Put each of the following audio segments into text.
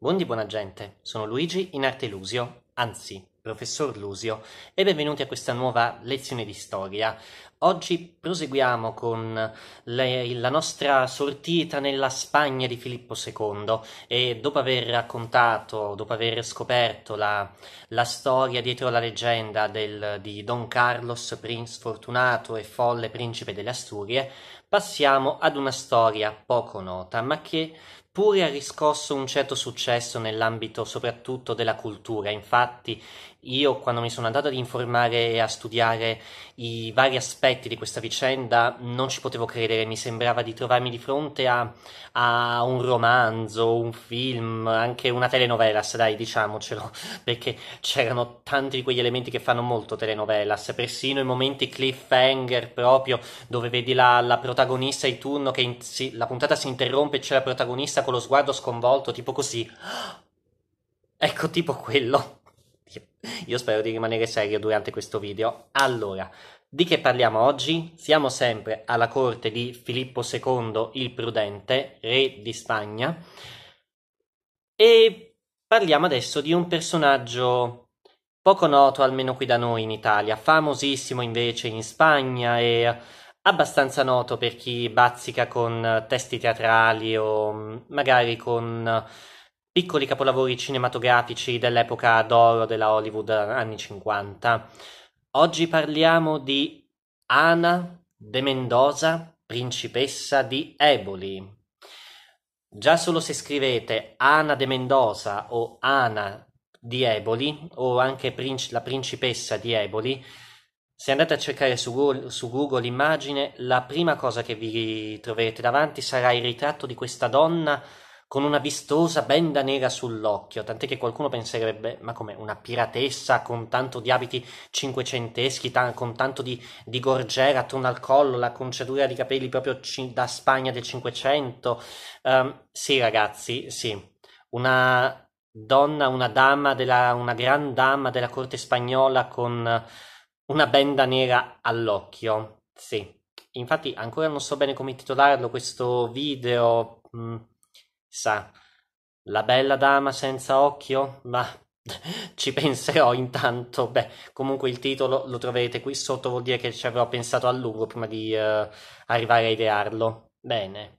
Buondì buona gente, sono Luigi in arte Lusio, anzi professor Lusio, e benvenuti a questa nuova lezione di storia. Oggi proseguiamo con le, la nostra sortita nella Spagna di Filippo II e dopo aver raccontato, dopo aver scoperto la, la storia dietro la leggenda del, di Don Carlos, prince fortunato e folle principe delle Asturie, passiamo ad una storia poco nota ma che pure ha riscosso un certo successo nell'ambito soprattutto della cultura, infatti io quando mi sono andato ad informare e a studiare i vari aspetti di questa vicenda non ci potevo credere, mi sembrava di trovarmi di fronte a, a un romanzo, un film, anche una telenovelas, dai diciamocelo, perché c'erano tanti di quegli elementi che fanno molto telenovelas, persino i momenti cliffhanger proprio dove vedi la, la protagonista di turno che in, si, la puntata si interrompe e c'è la protagonista con lo sguardo sconvolto, tipo così. Ecco, tipo quello. Io spero di rimanere serio durante questo video. Allora, di che parliamo oggi? Siamo sempre alla corte di Filippo II il Prudente, re di Spagna, e parliamo adesso di un personaggio poco noto, almeno qui da noi in Italia, famosissimo invece in Spagna e abbastanza noto per chi bazzica con testi teatrali o mm, magari con piccoli capolavori cinematografici dell'epoca d'oro della Hollywood anni 50. Oggi parliamo di Ana de Mendoza, principessa di Eboli. Già solo se scrivete Ana de Mendoza o Ana di Eboli o anche princi- la principessa di Eboli, se andate a cercare su Google, su Google immagine, la prima cosa che vi troverete davanti sarà il ritratto di questa donna con una vistosa benda nera sull'occhio, tant'è che qualcuno penserebbe, ma come una piratessa con tanto di abiti cinquecenteschi, ta- con tanto di, di gorgiera attorno al collo, la conciatura di capelli proprio ci- da Spagna del Cinquecento. Um, sì, ragazzi, sì. Una donna, una dama, della, una gran dama della corte spagnola con una benda nera all'occhio. Sì, infatti ancora non so bene come titolarlo questo video. Mh, mm, sa, la bella dama senza occhio? Ma ci penserò intanto. Beh, comunque il titolo lo troverete qui sotto, vuol dire che ci avrò pensato a lungo prima di eh, arrivare a idearlo. Bene.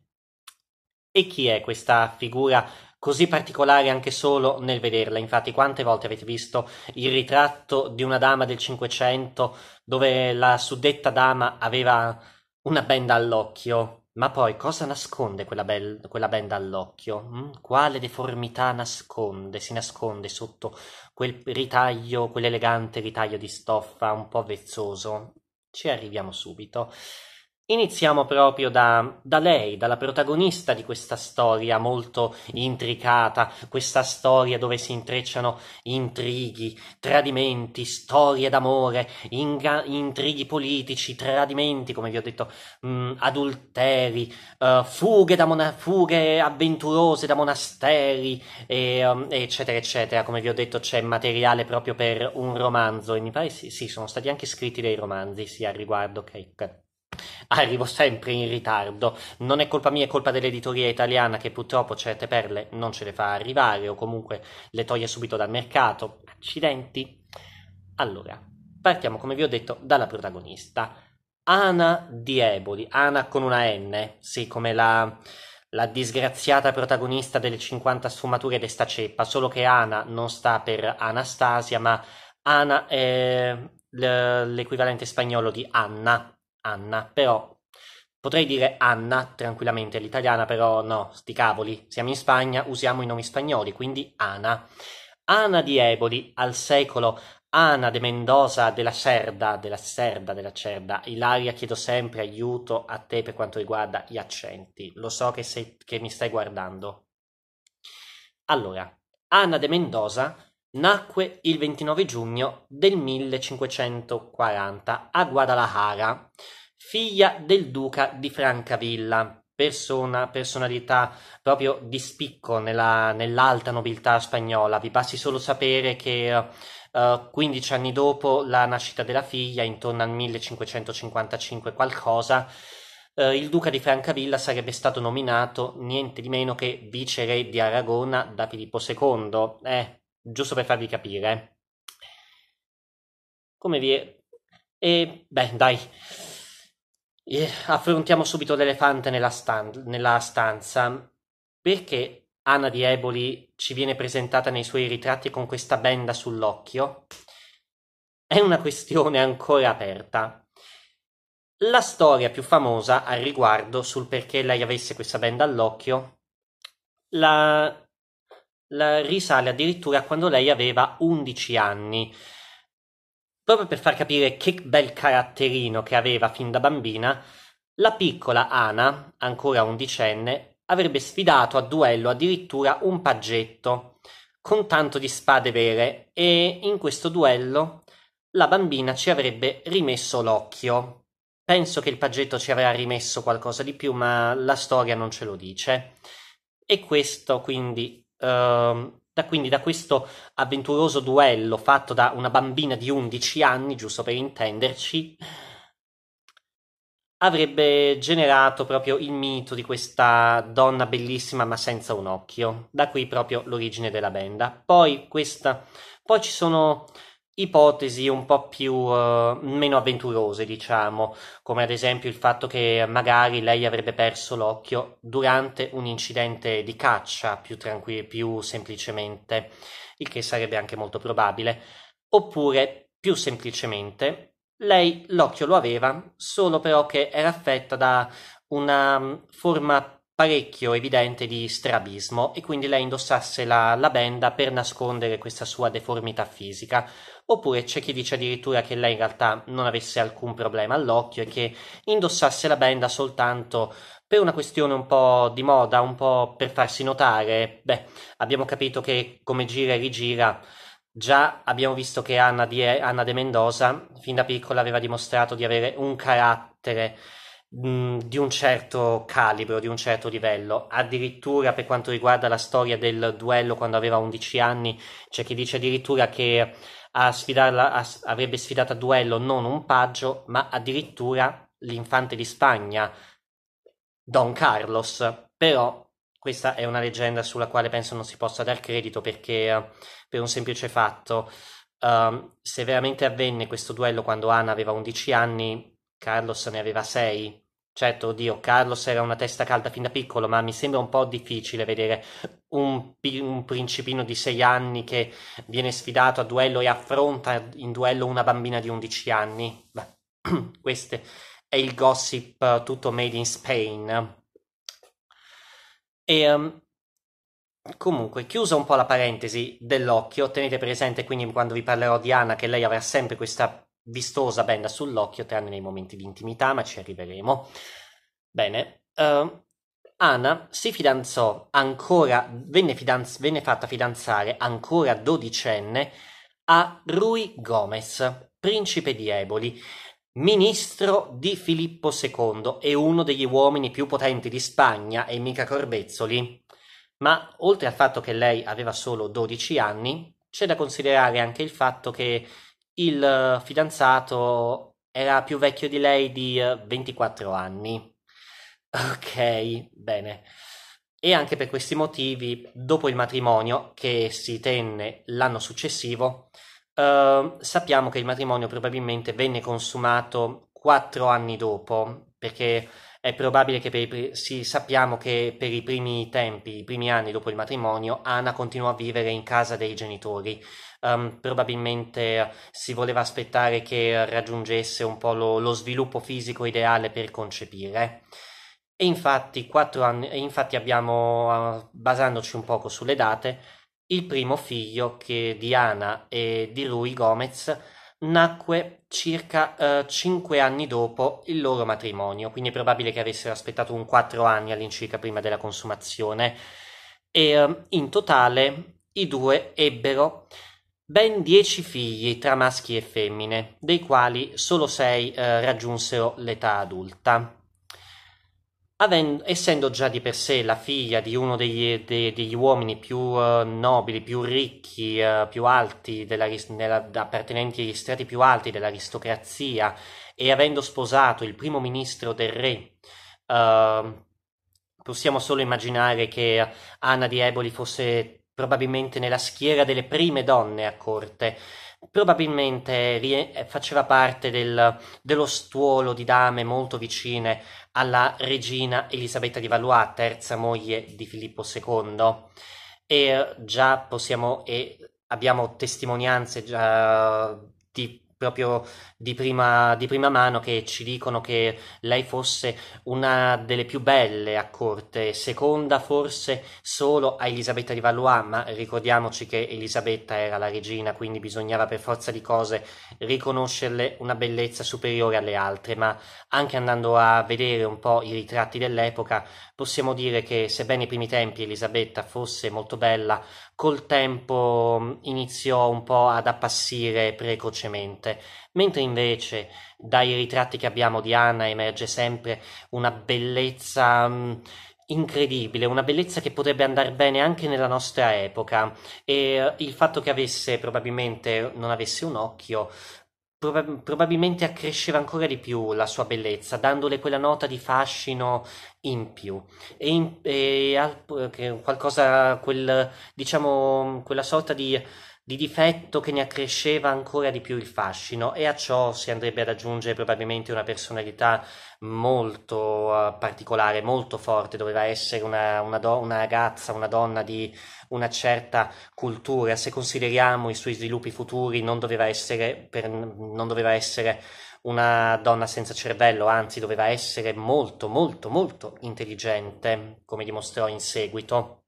E chi è questa figura così particolare anche solo nel vederla? Infatti, quante volte avete visto il ritratto di una dama del Cinquecento dove la suddetta dama aveva una benda all'occhio? Ma poi cosa nasconde quella, bel- quella benda all'occhio? Hm? Quale deformità nasconde? Si nasconde sotto quel ritaglio, quell'elegante ritaglio di stoffa un po' vezzoso? Ci arriviamo subito. Iniziamo proprio da, da, lei, dalla protagonista di questa storia molto intricata, questa storia dove si intrecciano intrighi, tradimenti, storie d'amore, inga- intrighi politici, tradimenti, come vi ho detto, mh, mm, adulteri, uh, fughe, da mona- fughe avventurose da monasteri, e, um, eccetera, eccetera. Come vi ho detto c'è materiale proprio per un romanzo e mi pare sì, sì sono stati anche scritti dei romanzi sì, al riguardo, ok. okay arrivo sempre in ritardo. Non è colpa mia, è colpa dell'editoria italiana che purtroppo certe perle non ce le fa arrivare o comunque le toglie subito dal mercato. Accidenti. Allora, partiamo come vi ho detto dalla protagonista. Ana di Eboli, Ana con una N, sì, come la, la disgraziata protagonista delle 50 sfumature d'esta ceppa, solo che Ana non sta per Anastasia, ma Ana è l'equivalente spagnolo di Anna, Anna, però potrei dire Anna tranquillamente, l'italiana però no, sti cavoli, siamo in Spagna, usiamo i nomi spagnoli, quindi Ana. Ana di Eboli, al secolo, Ana de Mendoza della Cerda, della Cerda, della Cerda. Ilaria, chiedo sempre aiuto a te per quanto riguarda gli accenti. Lo so che, sei, che mi stai guardando. Allora, Ana de Mendoza Nacque il 29 giugno del 1540 a Guadalajara, figlia del duca di Francavilla, persona, personalità proprio di spicco nella, nell'alta nobiltà spagnola. Vi basti solo sapere che uh, eh, 15 anni dopo la nascita della figlia, intorno al 1555 qualcosa, Uh, il duca di Francavilla sarebbe stato nominato niente di meno che viceré di Aragona da Filippo II. Eh, giusto per farvi capire. Come vi E beh, dai. E affrontiamo subito l'elefante nella, stan- nella stanza. Perché Anna di Eboli ci viene presentata nei suoi ritratti con questa benda sull'occhio? È una questione ancora aperta. La storia più famosa al riguardo sul perché lei avesse questa benda all'occhio la risale addirittura a quando lei aveva 11 anni. Proprio per far capire che bel caratterino che aveva fin da bambina, la piccola Ana, ancora undicenne, avrebbe sfidato a duello addirittura un paggetto, con tanto di spade vere, e in questo duello la bambina ci avrebbe rimesso l'occhio. Penso che il paggetto ci avrà rimesso qualcosa di più, ma la storia non ce lo dice. E questo quindi Ehm, da, quindi da questo avventuroso duello fatto da una bambina di 11 anni, giusto per intenderci, avrebbe generato proprio il mito di questa donna bellissima ma senza un occhio. Da qui proprio l'origine della benda. Poi, questa, poi ci sono ipotesi un po' più uh, meno avventurose, diciamo, come ad esempio il fatto che magari lei avrebbe perso l'occhio durante un incidente di caccia, più, tranqu- più semplicemente, il che sarebbe anche molto probabile, oppure più semplicemente lei l'occhio lo aveva, solo però che era affetta da una mm, forma parecchio evidente di strabismo e quindi lei indossasse la, la benda per nascondere questa sua deformità fisica oppure c'è chi dice addirittura che lei in realtà non avesse alcun problema all'occhio e che indossasse la benda soltanto per una questione un po' di moda, un po' per farsi notare. Beh, abbiamo capito che come gira e rigira. Già abbiamo visto che Anna, di, Anna De Mendoza, fin da piccola, aveva dimostrato di avere un carattere mh, mm, di un certo calibro, di un certo livello. Addirittura per quanto riguarda la storia del duello quando aveva 11 anni, c'è chi dice addirittura che a sfidarla, a, avrebbe sfidato a duello non un paggio, ma addirittura l'infante di Spagna, Don Carlos. Però questa è una leggenda sulla quale penso non si possa dar credito perché eh, per un semplice fatto. Um, se veramente avvenne questo duello quando Anna aveva 11 anni, Carlos ne aveva 6, Certo, oddio, Carlos era una testa calda fin da piccolo, ma mi sembra un po' difficile vedere un, un, principino di 6 anni che viene sfidato a duello e affronta in duello una bambina di 11 anni. Beh, questo è il gossip eh, tutto made in Spain. E um, comunque, chiusa un po' la parentesi dell'occhio, tenete presente quindi quando vi parlerò di Anna che lei avrà sempre questa vistosa benda sull'occhio, tranne nei momenti di intimità, ma ci arriveremo. Bene, uh, Anna si fidanzò ancora, venne, fidanz- venne fatta fidanzare ancora dodicenne a Rui Gomez, principe di Eboli, ministro di Filippo II e uno degli uomini più potenti di Spagna e mica Corbezzoli. Ma oltre al fatto che lei aveva solo 12 anni, c'è da considerare anche il fatto che il eh, fidanzato era più vecchio di lei di 24 eh, anni. Ok, bene. E anche per questi motivi, dopo il matrimonio che si tenne l'anno successivo, eh, sappiamo che il matrimonio probabilmente venne consumato quattro anni dopo, perché è probabile che per i, sì, sappiamo che per i primi tempi, i primi anni dopo il matrimonio, Anna continuò a vivere in casa dei genitori. Um, probabilmente eh, si voleva aspettare che raggiungesse un po' lo, lo sviluppo fisico ideale per concepire. E infatti, anni, infatti abbiamo, eh, basandoci un poco sulle date, il primo figlio che Diana e di lui Gomez nacque circa eh, 5 anni dopo il loro matrimonio, quindi è probabile che avessero aspettato un 4 anni all'incirca prima della consumazione e eh, in totale i due ebbero ben 10 figli tra maschi e femmine, dei quali solo 6 eh, raggiunsero l'età adulta. Avendo, essendo già di per sé la figlia di uno degli, de, degli uomini più uh, nobili, più ricchi, uh, più alti, della, della, appartenenti agli strati più alti dell'aristocrazia, e avendo sposato il primo ministro del re, uh, possiamo solo immaginare che Anna di Eboli fosse probabilmente nella schiera delle prime donne a corte probabilmente eh, faceva parte del, dello stuolo di dame molto vicine alla regina Elisabetta di Valois, terza moglie di Filippo II. E eh, già possiamo e abbiamo testimonianze già di proprio di prima, di prima, mano che ci dicono che lei fosse una delle più belle a corte, seconda forse solo a Elisabetta di Valois, ma ricordiamoci che Elisabetta era la regina, quindi bisognava per forza di cose riconoscerle una bellezza superiore alle altre, ma anche andando a vedere un po' i ritratti dell'epoca possiamo dire che sebbene ai primi tempi Elisabetta fosse molto bella, col tempo mm, iniziò un po' ad appassire precocemente, mentre invece dai ritratti che abbiamo di Anna emerge sempre una bellezza mm, incredibile, una bellezza che potrebbe andare bene anche nella nostra epoca e eh, il fatto che avesse probabilmente non avesse un occhio probab- probabilmente accresceva ancora di più la sua bellezza, dandole quella nota di fascino in più e, in, e al, qualcosa, quel, diciamo, quella sorta di di difetto che ne accresceva ancora di più il fascino e a ciò si andrebbe ad aggiungere probabilmente una personalità molto uh, particolare, molto forte, doveva essere una, una, do- una, ragazza, una donna di una certa cultura, se consideriamo i suoi sviluppi futuri non doveva essere, per, non doveva essere una donna senza cervello, anzi doveva essere molto molto molto intelligente, come dimostrò in seguito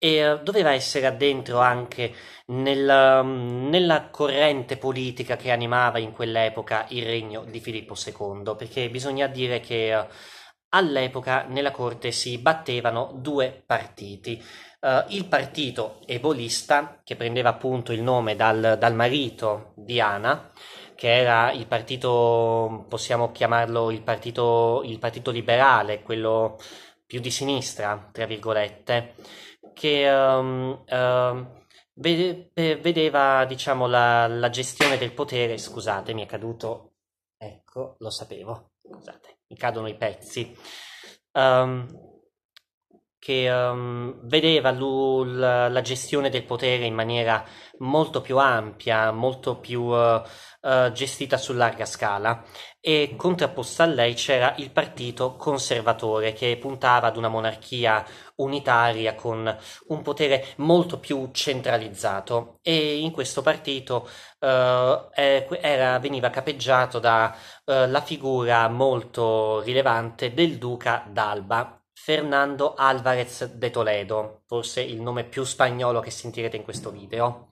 e eh, doveva essere addentro anche nel, mm, nella corrente politica che animava in quell'epoca il regno di Filippo II, perché bisogna dire che eh, all'epoca nella corte si battevano due partiti. Uh, il partito ebolista, che prendeva appunto il nome dal, dal marito di Ana, che era il partito, possiamo chiamarlo il partito, il partito liberale, quello più di sinistra, tra virgolette, che um, uh, vede, vedeva diciamo, la, la, gestione del potere. Scusate, mi è caduto. Ecco, lo sapevo. Scusate, mi cadono i pezzi. Um, che um, vedeva la, la gestione del potere in maniera molto più ampia, molto più uh, uh, gestita su larga scala e contrapposta a lei c'era il partito conservatore che puntava ad una monarchia unitaria con un potere molto più centralizzato e in questo partito uh, era, veniva capeggiato dalla figura molto rilevante del duca d'Alba Fernando Álvarez de Toledo, forse il nome più spagnolo che sentirete in questo video.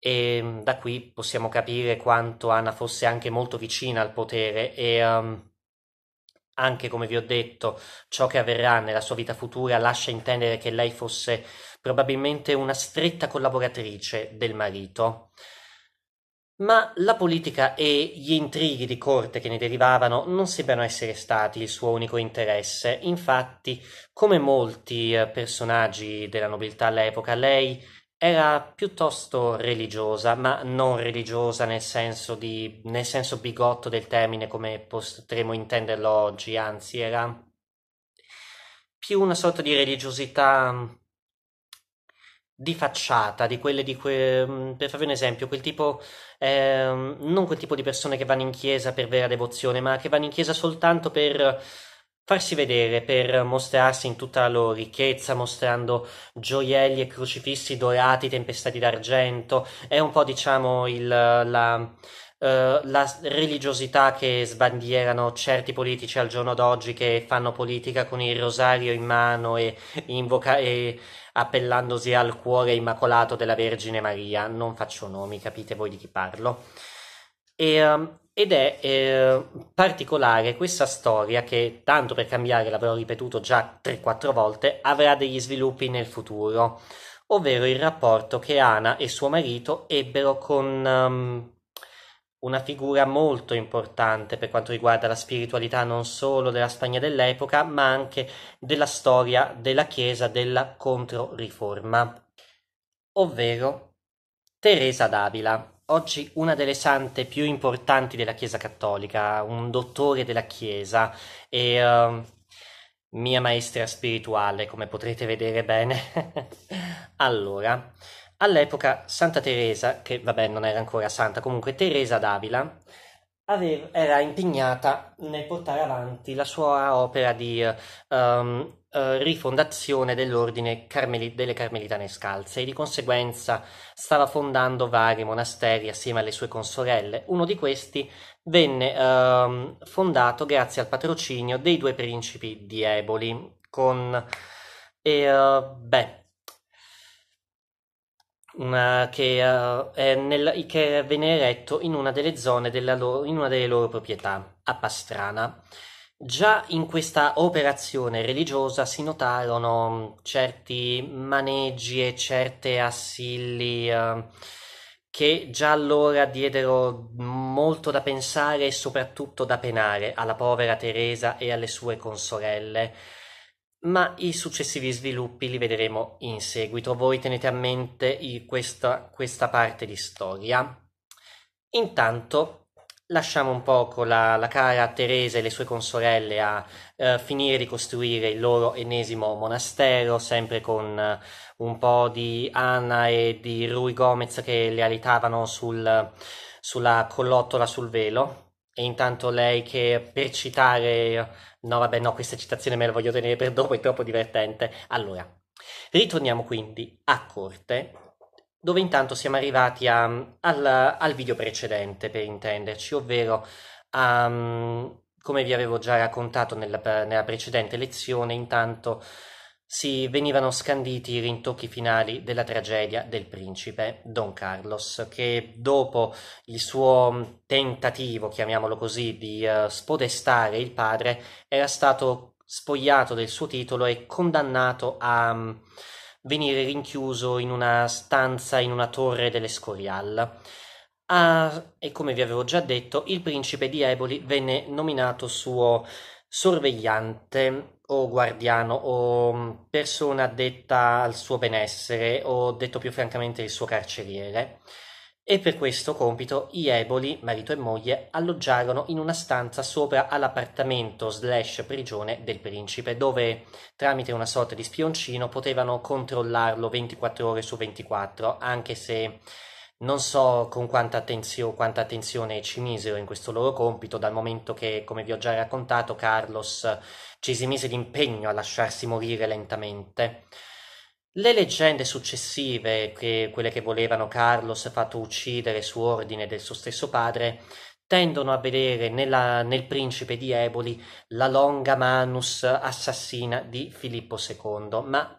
E ehm, da qui possiamo capire quanto Anna fosse anche molto vicina al potere e um, anche come vi ho detto, ciò che avverrà nella sua vita futura lascia intendere che lei fosse probabilmente una stretta collaboratrice del marito. Ma la politica e gli intrighi di corte che ne derivavano non sembrano essere stati il suo unico interesse. Infatti, come molti eh, personaggi della nobiltà all'epoca, lei era piuttosto religiosa, ma non religiosa nel senso, di, nel senso bigotto del termine come potremmo intenderlo oggi, anzi era più una sorta di religiosità mm, di facciata, di quelle di que... Mm, per farvi un esempio, quel tipo ehm, non quel tipo di persone che vanno in chiesa per vera devozione, ma che vanno in chiesa soltanto per farsi vedere, per mostrarsi in tutta la loro ricchezza, mostrando gioielli e crocifissi dorati, tempestati d'argento. È un po', diciamo, il, la, Uh, la religiosità che sbandierano certi politici al giorno d'oggi che fanno politica con il rosario in mano e, invoca- e appellandosi al cuore immacolato della Vergine Maria, non faccio nomi, capite voi di chi parlo. E, ehm, ed è eh, particolare questa storia che, tanto per cambiare, l'avrò ripetuto già 3-4 volte, avrà degli sviluppi nel futuro, ovvero il rapporto che Ana e suo marito ebbero con... Um, una figura molto importante per quanto riguarda la spiritualità non solo della Spagna dell'epoca, ma anche della storia della Chiesa della Controriforma, ovvero Teresa d'Avila, oggi una delle sante più importanti della Chiesa cattolica, un dottore della Chiesa e uh, mia maestra spirituale, come potrete vedere bene. allora, All'epoca Santa Teresa, che vabbè non era ancora santa, comunque Teresa d'Avila, aveva, era impegnata nel portare avanti la sua opera di um, Uh, rifondazione dell'ordine Carmeli- delle Carmelitane Scalze e di conseguenza stava fondando vari monasteri assieme alle sue consorelle. Uno di questi venne uh, fondato grazie al patrocinio dei due principi di Eboli con... E, uh, beh, una, che, uh, è nel, che venne eretto in una delle zone della loro, in una delle loro proprietà, a Pastrana. Già in questa operazione religiosa si notarono mm, certi maneggi e certe assilli uh, che già allora diedero molto da pensare e soprattutto da penare alla povera Teresa e alle sue consorelle ma i successivi sviluppi li vedremo in seguito. Voi tenete a mente questa, questa parte di storia. Intanto lasciamo un poco la, la, cara Teresa e le sue consorelle a eh, finire di costruire il loro ennesimo monastero, sempre con eh, un po' di Anna e di Rui Gomez che le alitavano sul, sulla collottola sul velo. E intanto lei che per citare... No, vabbè, no, questa citazione me la voglio tenere per dopo, è troppo divertente. Allora, ritorniamo quindi a corte, dove intanto siamo arrivati a, um, al, al, video precedente, per intenderci, ovvero... Um, come vi avevo già raccontato nella, nella precedente lezione, intanto si venivano scanditi i rintocchi finali della tragedia del principe Don Carlos, che dopo il suo tentativo, chiamiamolo così, di uh, spodestare il padre, era stato spogliato del suo titolo e condannato a um, venire rinchiuso in una stanza in una torre dell'Escorial. Ah, e come vi avevo già detto, il principe di Eboli venne nominato suo sorvegliante o guardiano o mm, persona detta al suo benessere o detto più francamente il suo carceriere e per questo compito i eboli, marito e moglie, alloggiarono in una stanza sopra all'appartamento slash prigione del principe, dove tramite una sorta di spioncino potevano controllarlo 24 ore su 24, anche se non so con quanta attenzione, quanta attenzione ci misero in questo loro compito, dal momento che, come vi ho già raccontato, Carlos ci si mise d'impegno a lasciarsi morire lentamente. Le leggende successive, che, quelle che volevano Carlos fatto uccidere su ordine del suo stesso padre, tendono a vedere nella, nel principe di Eboli la longa manus assassina di Filippo II, ma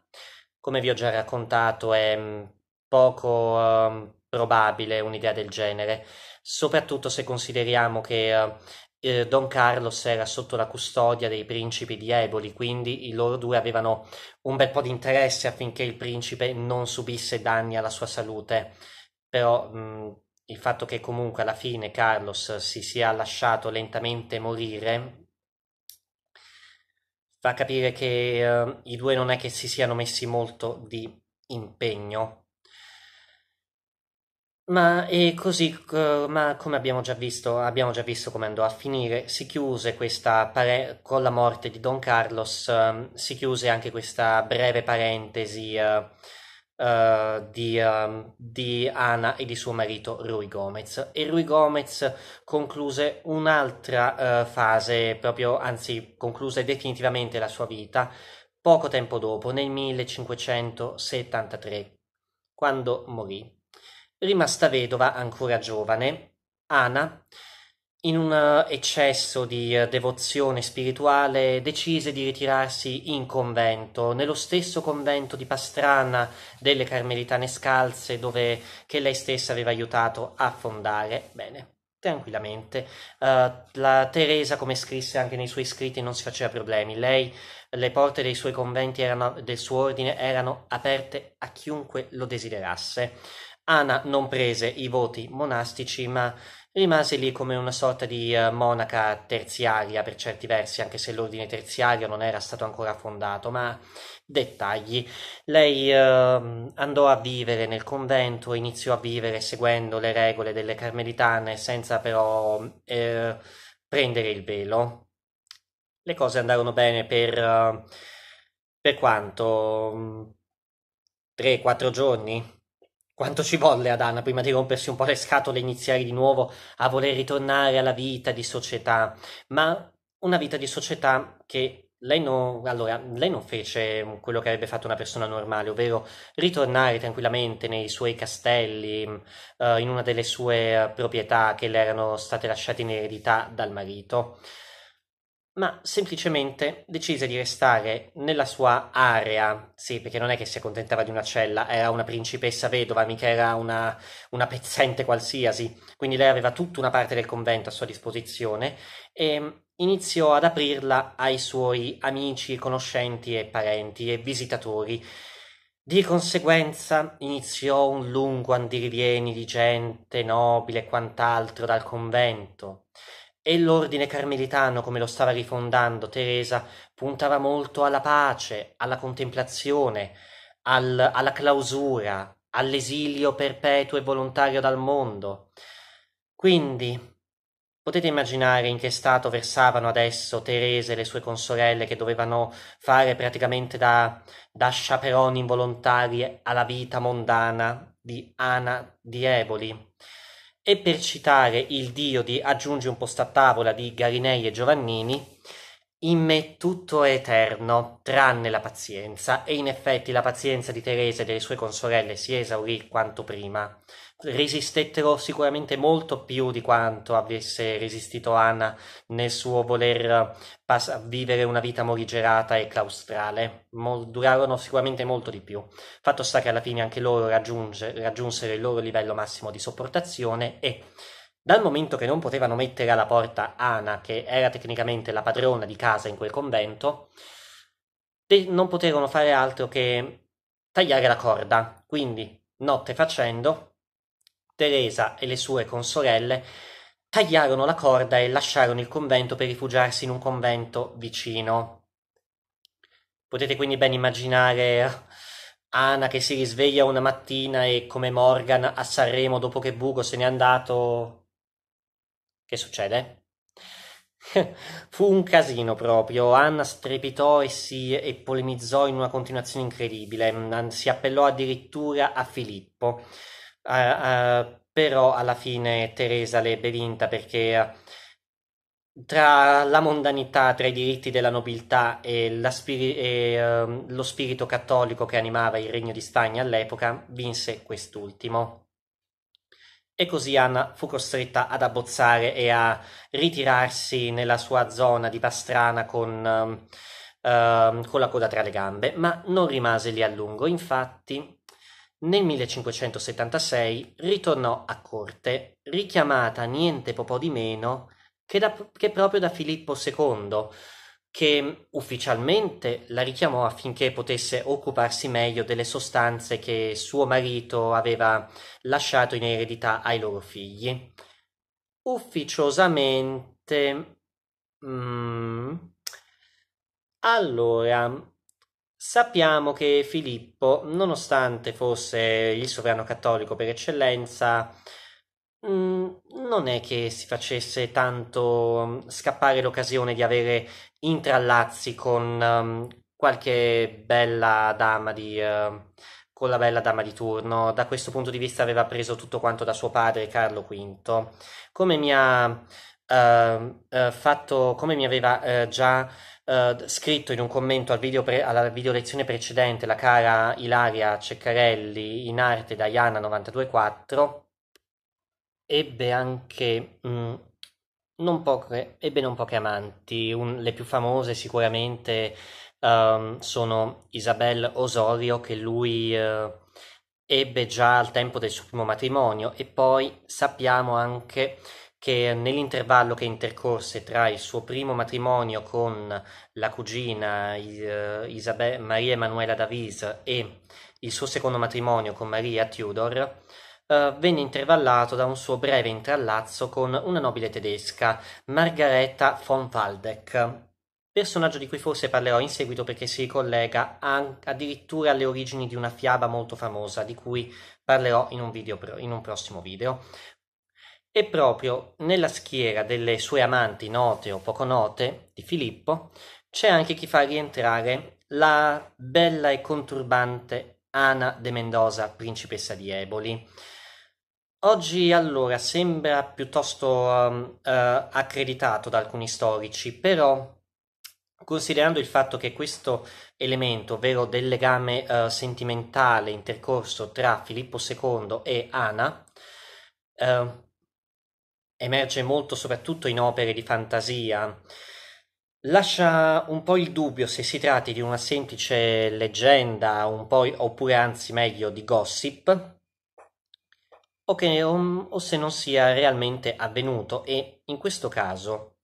come vi ho già raccontato è mm, poco. Um, probabile un'idea del genere, soprattutto se consideriamo che eh, eh, Don Carlos era sotto la custodia dei principi di Eboli, quindi i loro due avevano un bel po' di interesse affinché il principe non subisse danni alla sua salute, però mh, il fatto che comunque alla fine Carlos si sia lasciato lentamente morire fa capire che eh, i due non è che si siano messi molto di impegno ma e così, ma come abbiamo già visto, abbiamo già visto come andò a finire, si chiuse questa, pare- con la morte di Don Carlos, eh, si chiuse anche questa breve parentesi eh, eh, di, ehm, di Ana e di suo marito Rui Gomez. E Rui Gomez concluse un'altra eh, fase, proprio, anzi, concluse definitivamente la sua vita poco tempo dopo, nel 1573, quando morì. Rimasta vedova ancora giovane, Ana, in un eh, eccesso di eh, devozione spirituale, decise di ritirarsi in convento, nello stesso convento di Pastrana delle Carmelitane Scalze, dove che lei stessa aveva aiutato a fondare. Bene, tranquillamente. Uh, la Teresa, come scrisse anche nei suoi scritti, non si faceva problemi. Lei, le porte dei suoi conventi erano, del suo ordine erano aperte a chiunque lo desiderasse. Anna non prese i voti monastici, ma rimase lì come una sorta di eh, monaca terziaria per certi versi, anche se l'ordine terziario non era stato ancora fondato, ma dettagli. Lei uh, andò a vivere nel convento, iniziò a vivere seguendo le regole delle carmelitane, senza però uh, prendere il velo. Le cose andarono bene per, eh, per quanto? 3-4 giorni? Quanto ci volle ad Anna prima di rompersi un po' le scatole e iniziare di nuovo a voler ritornare alla vita di società, ma una vita di società che lei non, allora, lei non, fece quello che avrebbe fatto una persona normale, ovvero ritornare tranquillamente nei suoi castelli, mm, eh, in una delle sue eh, proprietà che le erano state lasciate in eredità dal marito ma semplicemente decise di restare nella sua area. Sì, perché non è che si accontentava di una cella, era una principessa vedova, mica era una, una pezzente qualsiasi. Quindi lei aveva tutta una parte del convento a sua disposizione e iniziò ad aprirla ai suoi amici, conoscenti e parenti e visitatori. Di conseguenza iniziò un lungo andirivieni di gente nobile e quant'altro dal convento. E l'ordine carmelitano, come lo stava rifondando Teresa, puntava molto alla pace, alla contemplazione, al, alla clausura, all'esilio perpetuo e volontario dal mondo. Quindi potete immaginare in che stato versavano adesso Teresa e le sue consorelle che dovevano fare praticamente da, da sciaperoni involontarie alla vita mondana di Ana di e per citare il dio di Aggiungi un posto a tavola di Garinei e Giovannini, in me tutto è eterno, tranne la pazienza, e in effetti la pazienza di Teresa e delle sue consorelle si esaurì quanto prima resistettero sicuramente molto più di quanto avesse resistito Anna nel suo voler eh, pass- vivere una vita morigerata e claustrale. Mol- durarono sicuramente molto di più. Fatto sta che alla fine anche loro raggiunge- raggiunsero il loro livello massimo di sopportazione e dal momento che non potevano mettere alla porta Anna, che era tecnicamente la padrona di casa in quel convento, de- non poterono fare altro che tagliare la corda. Quindi, notte facendo, Teresa e le sue consorelle tagliarono la corda e lasciarono il convento per rifugiarsi in un convento vicino. Potete quindi ben immaginare Anna che si risveglia una mattina e come Morgan a Sanremo dopo che Bugo se n'è andato. Che succede? Fu un casino proprio. Anna strepitò e, si, e polemizzò in una continuazione incredibile. Si appellò addirittura a Filippo. Eh, eh, però alla fine Teresa l'ebbe vinta perché eh, tra la mondanità, tra i diritti della nobiltà e, spiri- e uh, lo spirito cattolico che animava il Regno di Spagna all'epoca, vinse quest'ultimo. E così Anna fu costretta ad abbozzare e a ritirarsi nella sua zona di Pastrana con, uh, con la coda tra le gambe, ma non rimase lì a lungo. Infatti, nel 1576 ritornò a corte, richiamata niente po' di meno che, da, che proprio da Filippo II, che ufficialmente la richiamò affinché potesse occuparsi meglio delle sostanze che suo marito aveva lasciato in eredità ai loro figli. Ufficiosamente. Mm, allora, Sappiamo che Filippo, nonostante fosse il sovrano cattolico per eccellenza, mm, non è che si facesse tanto mm, scappare l'occasione di avere intrallazzi con mm, qualche bella dama di eh, con la bella dama di turno. Da questo punto di vista aveva preso tutto quanto da suo padre Carlo V. Come mi ha eh, eh fatto, come mi aveva eh, già eh, scritto in un commento al video pre- alla video lezione precedente la cara Ilaria Ceccarelli in arte Diana Iana924 ebbe anche mh, mm, non poche, ebbe non poche amanti, un, le più famose sicuramente um, sono Isabel Osorio che lui uh, ebbe già al tempo del suo primo matrimonio e poi sappiamo anche che nell'intervallo che intercorse tra il suo primo matrimonio con la cugina eh, Isabel, Maria Emanuela Davis e il suo secondo matrimonio con Maria Tudor, eh, venne intervallato da un suo breve intrallazzo con una nobile tedesca, Margareta von Waldeck, personaggio di cui forse parlerò in seguito perché si ricollega a, addirittura alle origini di una fiaba molto famosa di cui parlerò in un, video, in un prossimo video. E proprio nella schiera delle sue amanti note o poco note di Filippo c'è anche chi fa rientrare la bella e conturbante Ana de Mendoza, principessa di Eboli. Oggi allora sembra piuttosto um, uh, accreditato da alcuni storici, però considerando il fatto che questo elemento, ovvero del legame uh, sentimentale intercorso tra Filippo II e Ana, uh, emerge molto soprattutto in opere di fantasia, lascia un po' il dubbio se si tratti di una semplice leggenda oppure anzi meglio di gossip o, che, o, um, o se non sia realmente avvenuto e in questo caso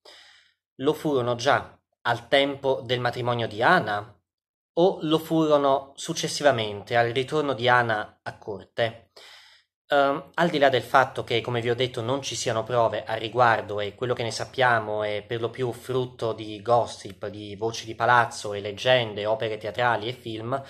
lo furono già al tempo del matrimonio di Ana o lo furono successivamente al ritorno di Ana a corte. Um, al di là del fatto che, come vi ho detto, non ci siano prove a riguardo e quello che ne sappiamo è per lo più frutto di gossip, di voci di palazzo e leggende, opere teatrali e film,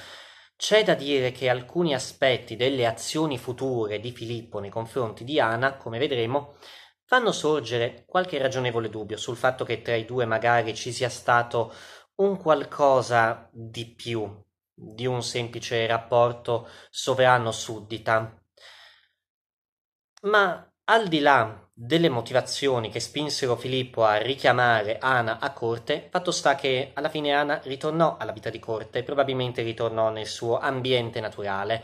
c'è da dire che alcuni aspetti delle azioni future di Filippo nei confronti di Ana, come vedremo, fanno sorgere qualche ragionevole dubbio sul fatto che tra i due magari ci sia stato un qualcosa di più di un semplice rapporto sovrano-suddita ma al di là delle motivazioni che spinsero Filippo a richiamare Ana a corte, fatto sta che alla fine Ana ritornò alla vita di corte, probabilmente ritornò nel suo ambiente naturale,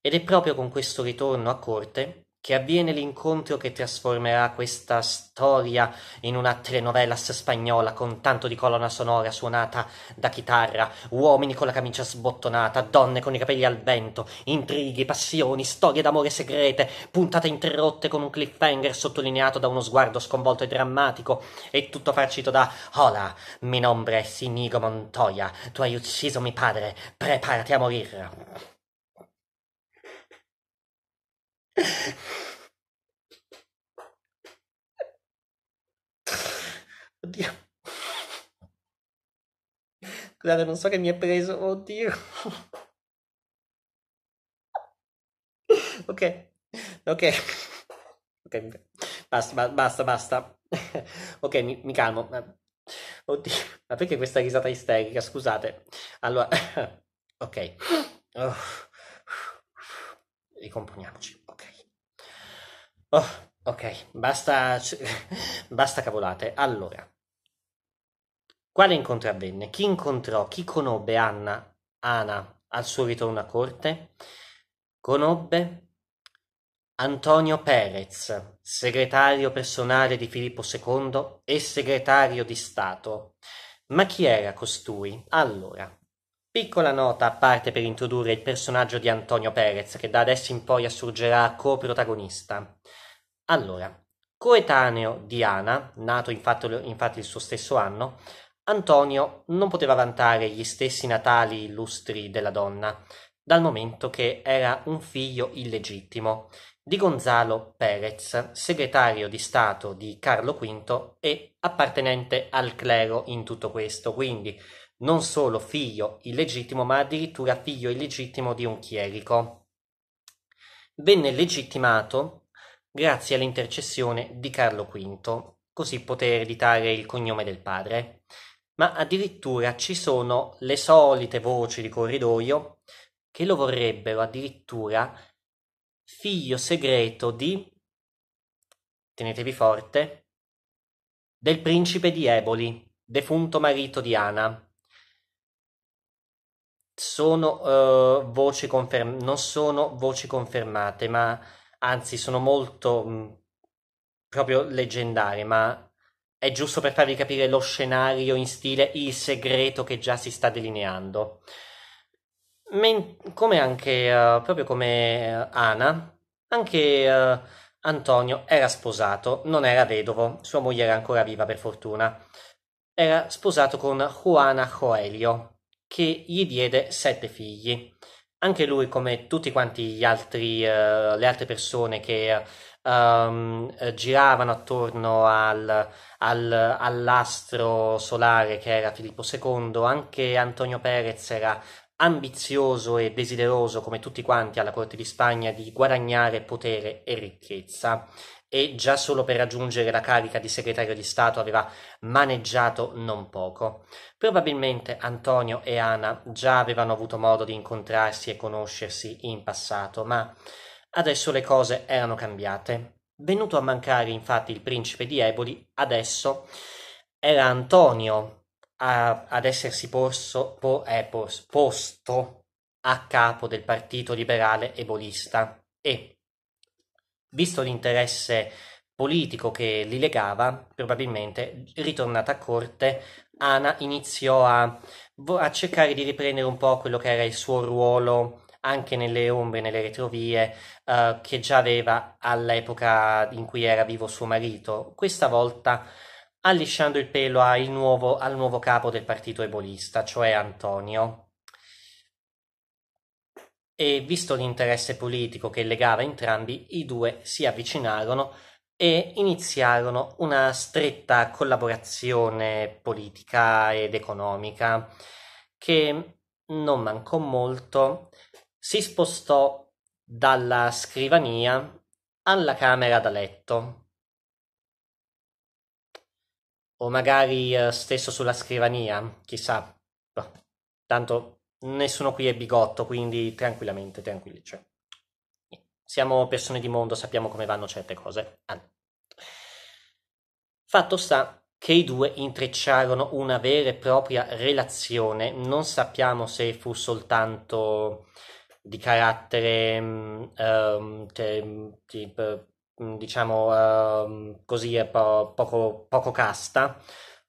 ed è proprio con questo ritorno a corte che avviene l'incontro che trasformerà questa storia in una telenovelas spagnola con tanto di colonna sonora suonata da chitarra, uomini con la camicia sbottonata, donne con i capelli al vento, intrighi, passioni, storie d'amore segrete, puntate interrotte con un cliffhanger sottolineato da uno sguardo sconvolto e drammatico, e tutto farcito da Hola, mi nombre Sinigo Montoya, tu hai ucciso mio padre, preparati a morire. Oddio. Scusate, non so che mi ha preso. Oddio. ok. Ok. Ok. Basta, basta, basta. ok, mi, mi calmo. Oddio. Ma perché questa risata isterica? Scusate. Allora. ok. Oh. Ricomponiamoci. Oh, ok, basta, basta cavolate. Allora, quale incontro avvenne? Chi incontrò, chi conobbe Anna, Ana al suo ritorno a corte? Conobbe Antonio Perez, segretario personale di Filippo II e segretario di Stato. Ma chi era costui? Allora, Piccola nota a parte per introdurre il personaggio di Antonio Perez, che da adesso in poi assurgerà co-protagonista. Allora, coetaneo di Ana, nato infatti, infatti il suo stesso anno, Antonio non poteva vantare gli stessi natali illustri della donna, dal momento che era un figlio illegittimo di Gonzalo Perez, segretario di Stato di Carlo V e appartenente al clero in tutto questo, quindi non solo figlio illegittimo, ma addirittura figlio illegittimo di un chierico. Venne legittimato grazie all'intercessione di Carlo V, così poté ereditare il cognome del padre. Ma addirittura ci sono le solite voci di corridoio che lo vorrebbero addirittura figlio segreto di, tenetevi forte, del principe di Eboli, defunto marito di Ana. Sono, uh, voci confer- non sono voci confermate, ma anzi sono molto mh, proprio leggendarie, ma è giusto per farvi capire lo scenario in stile il segreto che già si sta delineando. Men- come anche, uh, proprio come uh, Ana, anche uh, Antonio era sposato, non era vedovo, sua moglie era ancora viva per fortuna. Era sposato con Juana Coelho, che gli diede sette figli anche lui, come tutti quanti gli altri, uh, le altre persone che um, giravano attorno al, al, all'astro solare che era Filippo II, anche Antonio Perez era ambizioso e desideroso, come tutti quanti alla corte di Spagna, di guadagnare potere e ricchezza e già solo per raggiungere la carica di segretario di Stato aveva maneggiato non poco. Probabilmente Antonio e Ana già avevano avuto modo di incontrarsi e conoscersi in passato, ma adesso le cose erano cambiate. Venuto a mancare infatti il principe di Eboli, adesso era Antonio a, ad essersi porso, po, eh, posto a capo del partito liberale ebolista e Visto l'interesse politico che li legava, probabilmente ritornata a corte, Ana iniziò a, a cercare di riprendere un po' quello che era il suo ruolo anche nelle ombre, nelle retrovie uh, che già aveva all'epoca in cui era vivo suo marito, questa volta allisciando il pelo nuovo, al nuovo capo del partito ebolista, cioè Antonio e visto l'interesse politico che legava entrambi, i due si avvicinarono e iniziarono una stretta collaborazione politica ed economica che non mancò molto, si spostò dalla scrivania alla camera da letto. O magari eh, stesso sulla scrivania, chissà. Boh, tanto nessuno qui è bigotto, quindi tranquillamente, tranquilli. Cioè, siamo persone di mondo, sappiamo come vanno certe cose. Ah. Fatto sta che i due intrecciarono una vera e propria relazione, non sappiamo se fu soltanto di carattere um, che, mm, tipo, mm, diciamo um, così eh, po- poco, poco casta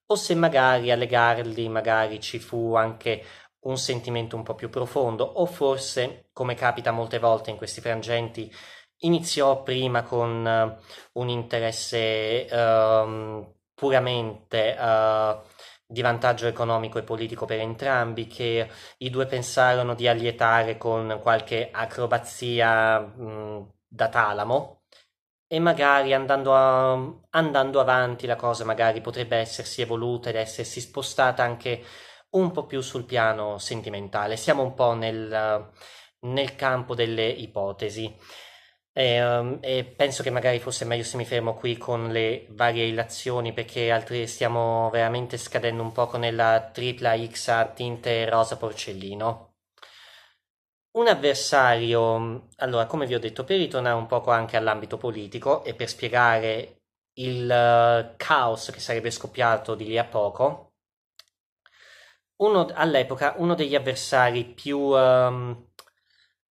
o se magari a legarli magari ci fu anche un sentimento un po' più profondo o forse, come capita molte volte in questi frangenti, iniziò prima con eh, un interesse uh, puramente uh, di vantaggio economico e politico per entrambi, che i due pensarono di allietare con qualche acrobazia mh, da talamo e magari andando, a, andando avanti la cosa magari potrebbe essersi evoluta ed essersi spostata anche un po' più sul piano sentimentale, siamo un po' nel, nel campo delle ipotesi. E, um, e, penso che magari fosse meglio se mi fermo qui con le varie illazioni perché altri stiamo veramente scadendo un poco nella tripla X a tinte rosa porcellino. Un avversario, allora come vi ho detto, per ritornare un poco anche all'ambito politico e per spiegare il uh, caos che sarebbe scoppiato di lì a poco, uno, all'epoca uno degli avversari più, um,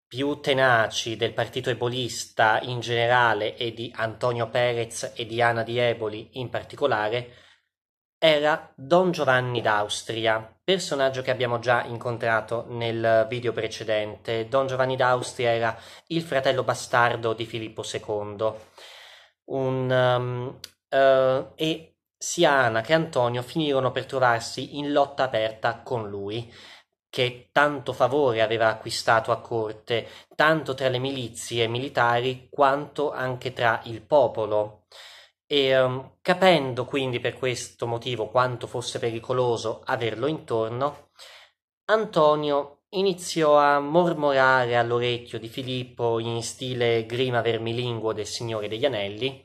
più tenaci del partito ebolista in generale e di Antonio Perez e di Ana di Eboli in particolare era Don Giovanni d'Austria, personaggio che abbiamo già incontrato nel video precedente. Don Giovanni d'Austria era il fratello bastardo di Filippo II. Un, um, uh, e sia Ana che Antonio finirono per trovarsi in lotta aperta con lui, che tanto favore aveva acquistato a corte, tanto tra le milizie militari quanto anche tra il popolo. E um, capendo quindi per questo motivo quanto fosse pericoloso averlo intorno, Antonio iniziò a mormorare all'orecchio di Filippo in stile grima vermilinguo del Signore degli Anelli,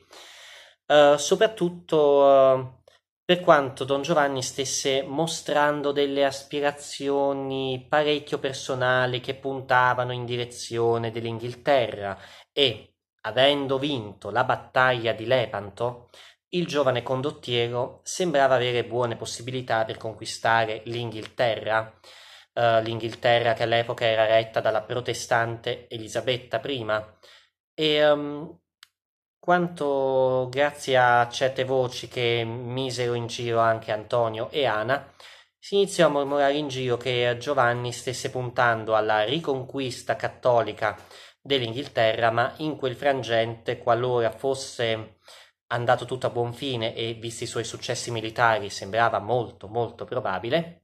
eh, soprattutto uh, per quanto Don Giovanni stesse mostrando delle aspirazioni parecchio personali che puntavano in direzione dell'Inghilterra e, avendo vinto la battaglia di Lepanto, il giovane condottiero sembrava avere buone possibilità per conquistare l'Inghilterra, uh, l'Inghilterra che all'epoca era retta dalla protestante Elisabetta I, e um, quanto grazie a certe voci che misero in giro anche Antonio e Ana, si iniziò a mormorare in giro che Giovanni stesse puntando alla riconquista cattolica dell'Inghilterra, ma in quel frangente, qualora fosse andato tutto a buon fine e visti i suoi successi militari sembrava molto molto probabile,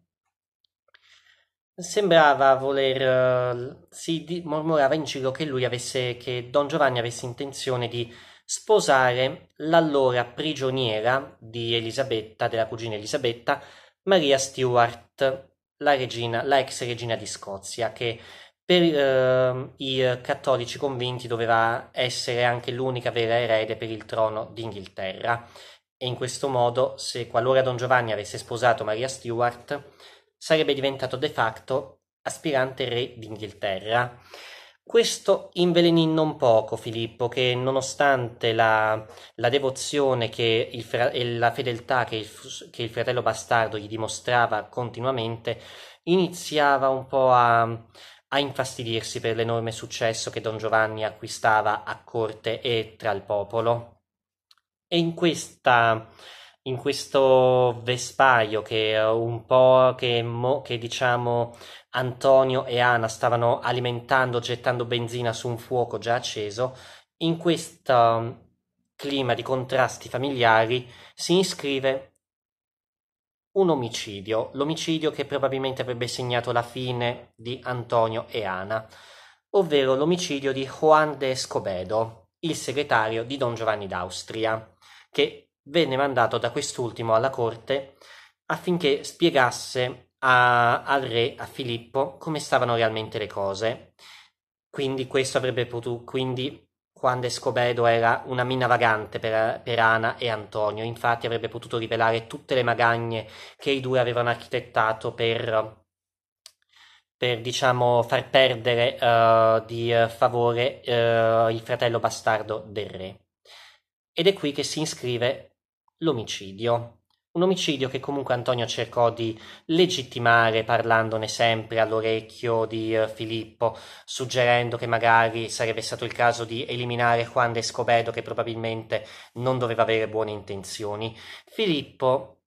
sembrava voler eh, si mormorava in giro che lui avesse che Don Giovanni avesse intenzione di sposare l'allora prigioniera di Elisabetta, della cugina Elisabetta, Maria Stuart, la, regina, la ex regina di Scozia, che per eh, i cattolici convinti doveva essere anche l'unica vera erede per il trono d'Inghilterra. E in questo modo, se qualora Don Giovanni avesse sposato Maria Stuart, sarebbe diventato de facto aspirante re d'Inghilterra. Questo invelenì non poco Filippo, che nonostante la, la devozione fra- e la fedeltà che il, che il, fratello bastardo gli dimostrava continuamente, iniziava un po' a, a infastidirsi per l'enorme successo che Don Giovanni acquistava a corte e tra il popolo. E in questa in questo vespaio che eh, un po' che, mo, che diciamo Antonio e Ana stavano alimentando, gettando benzina su un fuoco già acceso, in questo mm, clima di contrasti familiari si iscrive un omicidio, l'omicidio che probabilmente avrebbe segnato la fine di Antonio e Ana, ovvero l'omicidio di Juan de Escobedo, il segretario di Don Giovanni d'Austria, che venne mandato da quest'ultimo alla corte affinché spiegasse a, al re, a Filippo, come stavano realmente le cose. Quindi questo avrebbe potuto, quindi quando Escobedo era una mina vagante per, per, Ana e Antonio, infatti avrebbe potuto rivelare tutte le magagne che i due avevano architettato per, per diciamo, far perdere uh, di favore uh, il fratello bastardo del re. Ed è qui che si iscrive l'omicidio. Un omicidio che comunque Antonio cercò di legittimare parlandone sempre all'orecchio di eh, Filippo, suggerendo che magari sarebbe stato il caso di eliminare Juan de Escobedo che probabilmente non doveva avere buone intenzioni. Filippo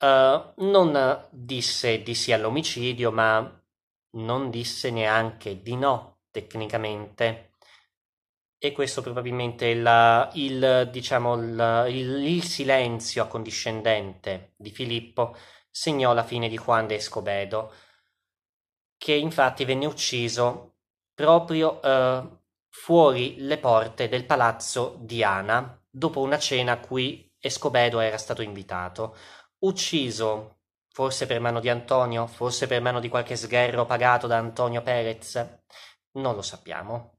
uh, non disse di sì all'omicidio, ma non disse neanche di no, tecnicamente. E questo probabilmente il, il, diciamo, il, il silenzio accondiscendente di Filippo segnò la fine di Juan de Escobedo, che infatti venne ucciso proprio eh, fuori le porte del palazzo di Ana, dopo una cena a cui Escobedo era stato invitato, ucciso forse per mano di Antonio, forse per mano di qualche sgherro pagato da Antonio Perez, non lo sappiamo.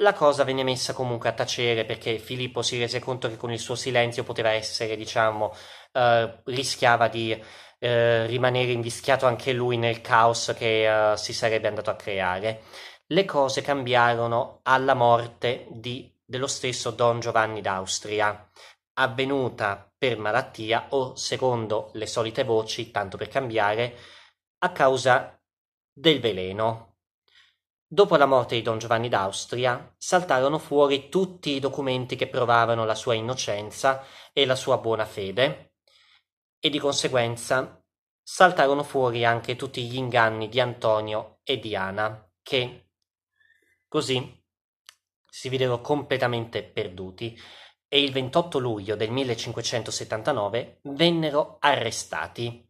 La cosa venne messa comunque a tacere perché Filippo si rese conto che con il suo silenzio poteva essere, diciamo, eh, rischiava di eh, rimanere invischiato anche lui nel caos che eh, si sarebbe andato a creare. Le cose cambiarono alla morte di, dello stesso Don Giovanni d'Austria, avvenuta per malattia o, secondo le solite voci, tanto per cambiare, a causa del veleno Dopo la morte di Don Giovanni d'Austria saltarono fuori tutti i documenti che provavano la sua innocenza e la sua buona fede e di conseguenza saltarono fuori anche tutti gli inganni di Antonio e di Ana che così si videro completamente perduti e il 28 luglio del 1579 vennero arrestati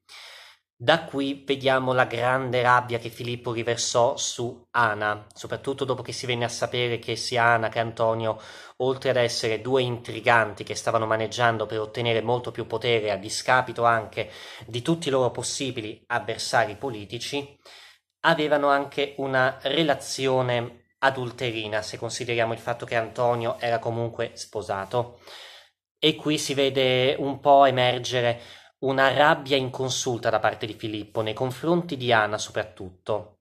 da qui vediamo la grande rabbia che Filippo riversò su Ana, soprattutto dopo che si venne a sapere che sia Ana che Antonio, oltre ad essere due intriganti che stavano maneggiando per ottenere molto più potere a discapito anche di tutti i loro possibili avversari politici, avevano anche una relazione adulterina, se consideriamo il fatto che Antonio era comunque sposato. E qui si vede un po' emergere una rabbia inconsulta da parte di Filippo nei confronti di Anna soprattutto.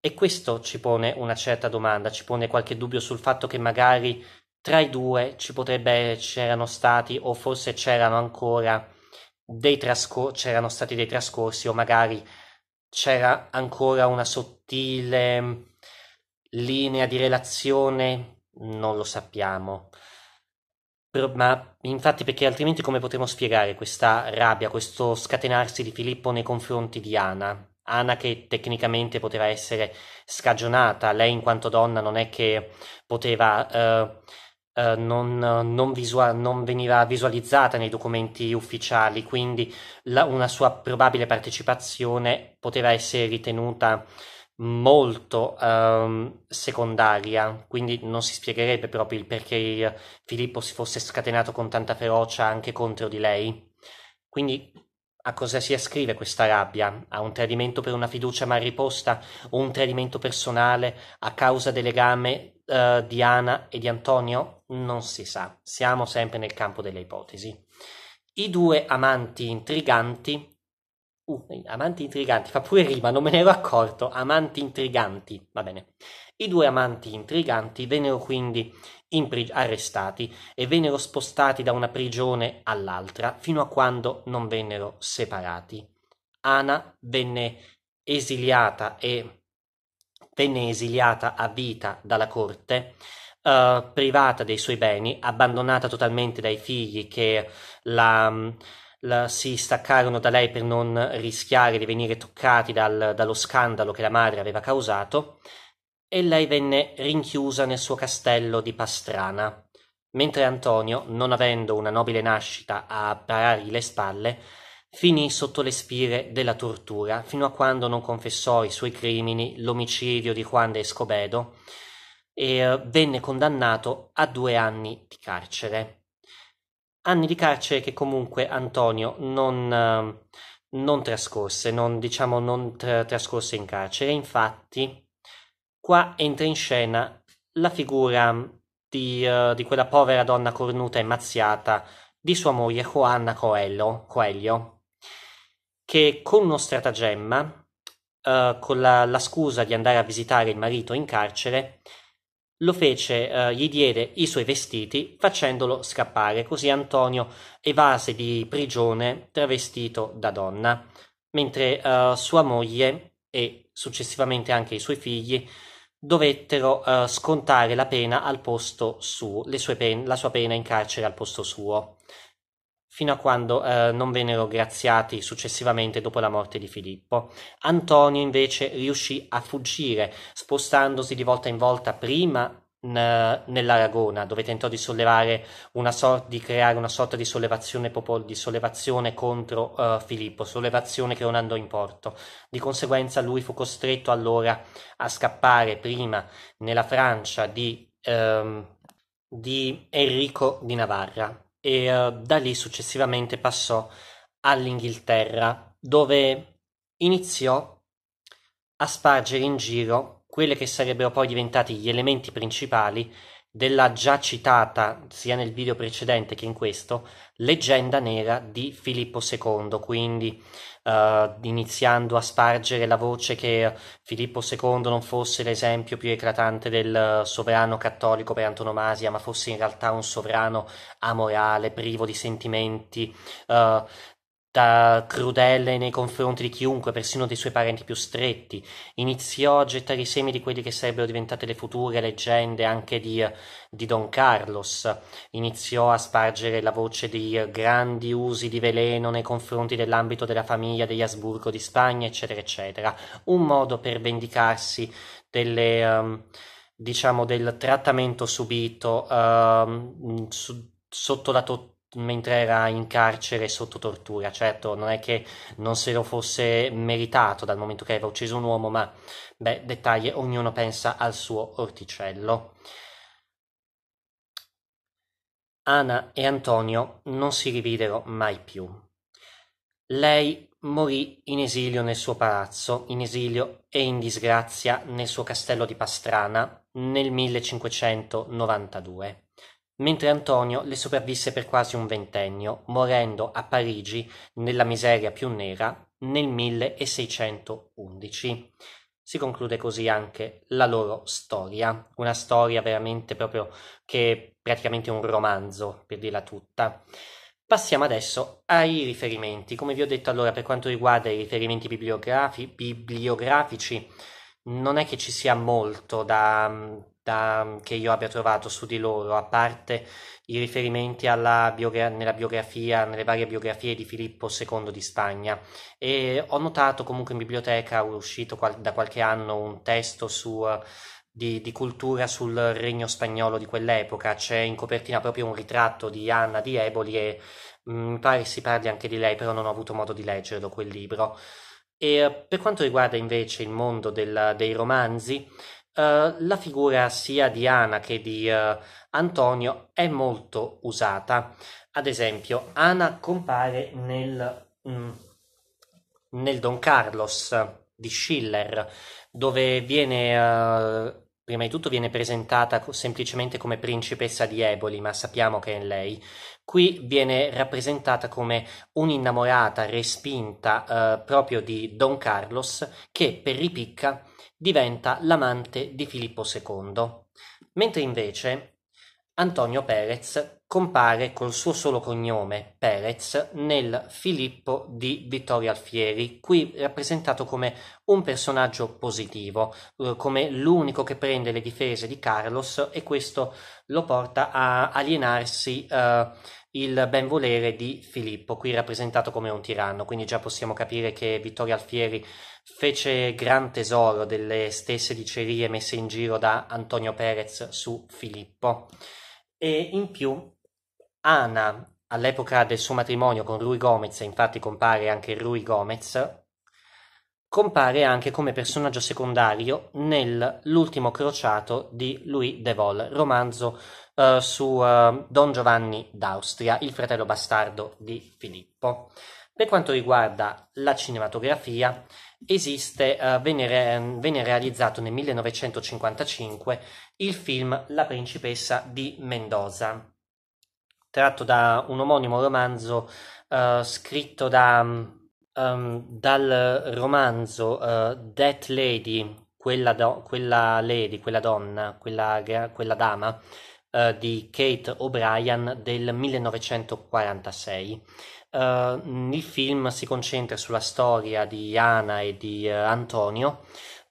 E questo ci pone una certa domanda, ci pone qualche dubbio sul fatto che magari tra i due ci potrebbe c'erano stati o forse c'erano ancora dei trascor- c'erano stati dei trascorsi o magari c'era ancora una sottile mm, linea di relazione, non lo sappiamo ma infatti perché altrimenti come potremmo spiegare questa rabbia, questo scatenarsi di Filippo nei confronti di Ana? Ana che tecnicamente poteva essere scagionata, lei in quanto donna non è che poteva... Uh, Uh, non, non, visual, non, veniva visualizzata nei documenti ufficiali, quindi la, una sua probabile partecipazione poteva essere ritenuta molto um, secondaria, quindi non si spiegherebbe proprio il perché Filippo si fosse scatenato con tanta ferocia anche contro di lei. Quindi a cosa si ascrive questa rabbia? A un tradimento per una fiducia mal riposta o un tradimento personale a causa del legame uh, di Ana e di Antonio? Non si sa, siamo sempre nel campo delle ipotesi. I due amanti intriganti Uh, amanti intriganti, fa pure rima, non me ne ero accorto. Amanti intriganti, va bene. I due amanti intriganti vennero quindi imprig- arrestati e vennero spostati da una prigione all'altra fino a quando non vennero separati. Ana venne esiliata e venne esiliata a vita dalla corte, eh, privata dei suoi beni, abbandonata totalmente dai figli che la la, si staccarono da lei per non rischiare di venire toccati dal, dallo scandalo che la madre aveva causato, e lei venne rinchiusa nel suo castello di Pastrana, mentre Antonio, non avendo una nobile nascita a parargli le spalle, finì sotto le spire della tortura, fino a quando non confessò i suoi crimini, l'omicidio di Juan de Escobedo, e eh, venne condannato a due anni di carcere anni di carcere che comunque Antonio non, eh, non trascorse, non, diciamo, non tra- trascorse in carcere. Infatti, qua entra in scena la figura di, uh, di quella povera donna cornuta e mazziata di sua moglie Juana Coelho, Coelho che con uno stratagemma, uh, con la, la scusa di andare a visitare il marito in carcere, lo fece, eh, gli diede i suoi vestiti facendolo scappare, così Antonio evase di prigione travestito da donna, mentre eh, sua moglie e successivamente anche i suoi figli dovettero eh, scontare la pena al posto suo, pen- la sua pena in carcere al posto suo fino a quando eh, non vennero graziati successivamente dopo la morte di Filippo. Antonio invece riuscì a fuggire, spostandosi di volta in volta prima nell'Aragona, dove tentò di sollevare una sorta di creare una sorta di sollevazione, popol- di sollevazione contro uh, Filippo, sollevazione che non andò in porto. Di conseguenza lui fu costretto allora a scappare prima nella Francia di, ehm, di Enrico di Navarra, e eh, da lì successivamente passò all'Inghilterra dove iniziò a spargere in giro quelle che sarebbero poi diventati gli elementi principali della già citata, sia nel video precedente che in questo, leggenda nera di Filippo II, quindi uh, iniziando a spargere la voce che Filippo II non fosse l'esempio più eclatante del sovrano cattolico per antonomasia, ma fosse in realtà un sovrano amorale, privo di sentimenti, uh, vita crudele nei confronti di chiunque, persino dei suoi parenti più stretti. Iniziò a gettare i semi di quelli che sarebbero diventate le future leggende anche di, di Don Carlos. Iniziò a spargere la voce di grandi usi di veleno nei confronti dell'ambito della famiglia degli Asburgo di Spagna, eccetera, eccetera. Un modo per vendicarsi delle, um, diciamo, del trattamento subito um, su, sotto la, tutela mentre era in carcere sotto tortura. Certo, non è che non se lo fosse meritato dal momento che aveva ucciso un uomo, ma beh, dettagli, ognuno pensa al suo orticello. Anna e Antonio non si rividero mai più. Lei morì in esilio nel suo palazzo, in esilio e in disgrazia nel suo castello di Pastrana nel 1592 mentre Antonio le sopravvisse per quasi un ventennio, morendo a Parigi nella miseria più nera nel 1611. Si conclude così anche la loro storia, una storia veramente proprio che è praticamente un romanzo, per dirla tutta. Passiamo adesso ai riferimenti. Come vi ho detto allora, per quanto riguarda i riferimenti bibliografi, bibliografici, non è che ci sia molto da, da, mm, che io abbia trovato su di loro, a parte i riferimenti biogra- nella biografia, nelle varie biografie di Filippo II di Spagna. E ho notato comunque in biblioteca, è uscito qual- da qualche anno un testo su... Di, di, cultura sul regno spagnolo di quell'epoca. C'è in copertina proprio un ritratto di Anna di Eboli e mm, mi pare si parli anche di lei, però non ho avuto modo di leggerlo quel libro. E per quanto riguarda invece il mondo del, dei romanzi, eh, la figura sia di Ana che di uh, Antonio è molto usata. Ad esempio, Ana compare nel, mh, mm, nel Don Carlos di Schiller, dove viene uh, prima di tutto viene presentata semplicemente come principessa di Eboli, ma sappiamo che è lei. Qui viene rappresentata come un'innamorata respinta proprio di Don Carlos che per ripicca diventa l'amante di Filippo II, mentre invece Antonio Perez Compare col suo solo cognome, Perez, nel Filippo di Vittorio Alfieri, qui rappresentato come un personaggio positivo, eh, come l'unico che prende le difese di Carlos e questo lo porta a alienarsi eh, il benvolere di Filippo, qui rappresentato come un tiranno, quindi già possiamo capire che Vittorio Alfieri fece gran tesoro delle stesse dicerie messe in giro da Antonio Perez su Filippo. E in più Ana, all'epoca del suo matrimonio con Rui Gomez, infatti compare anche Rui Gomez, compare anche come personaggio secondario nell'ultimo crociato di Louis de Vol, romanzo uh, su uh, Don Giovanni d'Austria, il fratello bastardo di Filippo. Per quanto riguarda la cinematografia, esiste, uh, eh, venne, re- venne, realizzato nel 1955 il film La principessa di Mendoza tratto da un omonimo romanzo uh, scritto da, um, dal romanzo uh, That Lady, quella, do- quella, lady, quella donna, quella, quella dama uh, di Kate O'Brien del 1946. Uh, il film si concentra sulla storia di Ana e di uh, Antonio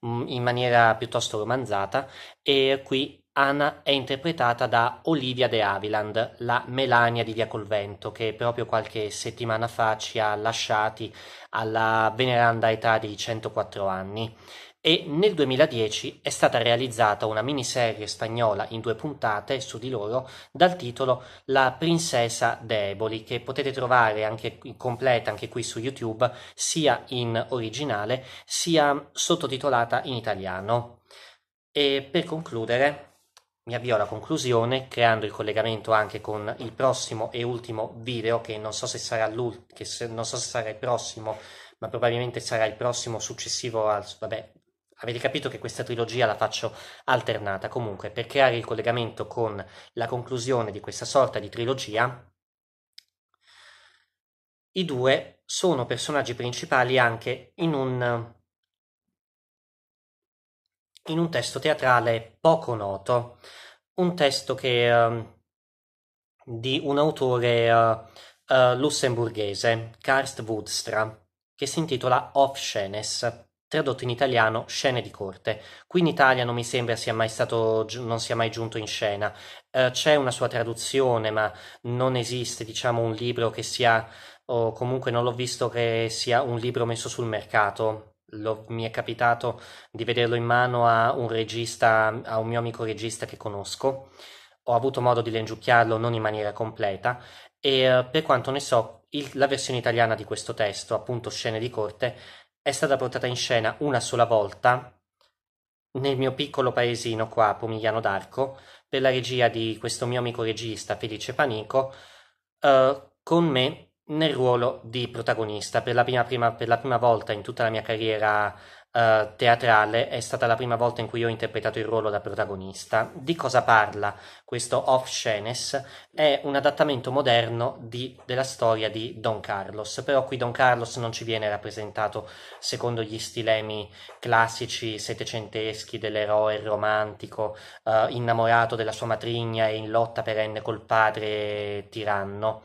mm, in maniera piuttosto romanzata e qui Anna è interpretata da Olivia de Havilland, la Melania di Via Colvento, che proprio qualche settimana fa ci ha lasciati alla veneranda età di 104 anni. E nel 2010 è stata realizzata una miniserie spagnola in due puntate su di loro dal titolo La Princesa Deboli, che potete trovare anche completa anche qui su YouTube, sia in originale sia sottotitolata in italiano. E per concludere, mi avvio alla conclusione creando il collegamento anche con il prossimo e ultimo video che non so se sarà, che se, non so se sarà il prossimo ma probabilmente sarà il prossimo successivo al vabbè avete capito che questa trilogia la faccio alternata comunque per creare il collegamento con la conclusione di questa sorta di trilogia i due sono personaggi principali anche in un in un testo teatrale poco noto, un testo che, uh, di un autore uh, lussemburghese, Karst Woodstra, che si intitola Off Scenes, tradotto in italiano Scene di corte. Qui in Italia non mi sembra sia mai stato, non sia mai giunto in scena. Uh, c'è una sua traduzione, ma non esiste, diciamo, un libro che sia, o comunque non l'ho visto che sia un libro messo sul mercato lo, mi è capitato di vederlo in mano a un regista, a un mio amico regista che conosco. Ho avuto modo di lengiucchiarlo non in maniera completa e eh, per quanto ne so, il, la versione italiana di questo testo, appunto Scene di corte, è stata portata in scena una sola volta nel mio piccolo paesino qua a Pomigliano d'Arco per la regia di questo mio amico regista Felice Panico eh, con me nel ruolo di protagonista. Per la prima, prima, per la prima volta in tutta la mia carriera uh, teatrale è stata la prima volta in cui ho interpretato il ruolo da protagonista. Di cosa parla questo Off Scenes? È un adattamento moderno di, della storia di Don Carlos, però qui Don Carlos non ci viene rappresentato secondo gli stilemi classici settecenteschi dell'eroe romantico uh, innamorato della sua matrigna e in lotta perenne col padre tiranno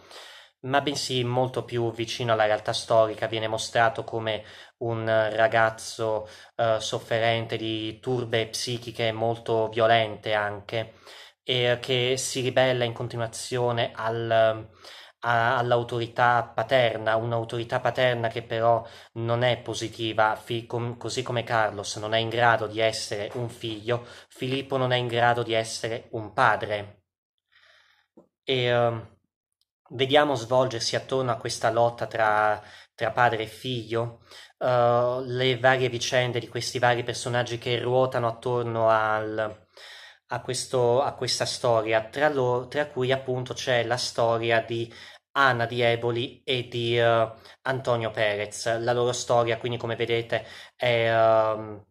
ma bensì molto più vicino alla realtà storica, viene mostrato come un ragazzo eh, sofferente di turbe psichiche molto violente anche e che si ribella in continuazione al, a, all'autorità paterna, un'autorità paterna che però non è positiva, fi, com, così come Carlos non è in grado di essere un figlio, Filippo non è in grado di essere un padre. E, eh, vediamo svolgersi attorno a questa lotta tra, tra padre e figlio, uh, le varie vicende di questi vari personaggi che ruotano attorno al, a, questo, a, questa storia, tra, lo, tra, cui appunto c'è la storia di Anna di Eboli e di uh, Antonio Perez. La loro storia, quindi come vedete, è... Uh,